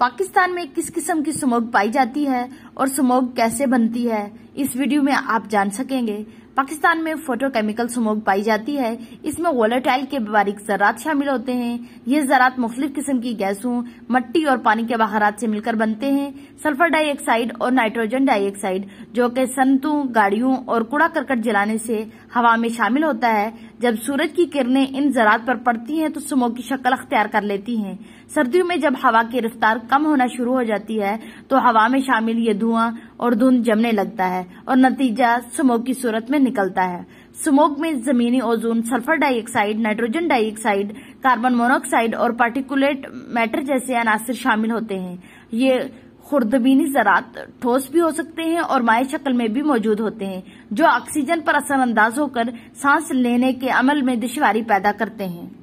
पाकिस्तान में किस किस्म की स्मोक पाई जाती है और स्मोक कैसे बनती है इस वीडियो में आप जान सकेंगे पाकिस्तान में फोटोकेमिकल स्मोक पाई जाती है इसमें वोलेटाइल के बारीक जरात शामिल होते हैं ये जरात मुख्तलिफ किस्म की गैसों मट्टी और पानी के बहारात से मिलकर बनते हैं सल्फर डाइऑक्साइड और नाइट्रोजन डाइऑक्साइड जो कि संतों गाड़ियों और कूड़ा करकट जलाने से हवा में शामिल होता है जब सूरज की किरणें इन जरात पर पड़ती हैं तो सुमो की शक्ल अख्तियार कर लेती हैं सर्दियों में जब हवा की रफ्तार कम होना शुरू हो जाती है तो हवा में शामिल ये धुआं और धुंध जमने लगता है और नतीजा स्मोक की सूरत में निकलता है स्मोक में जमीनी ozone sulphur dioxide nitrogen dioxide carbon monoxide और पार्टिकुलेट मैटर जैसे अनासर शामिल होते हैं ये खुर्दबीनी जरात ठोस भी हो सकते हैं और माय शक्ल में भी मौजूद होते हैं जो ऑक्सीजन पर असरअंदाज होकर सांस लेने के अमल में दुशारी पैदा करते हैं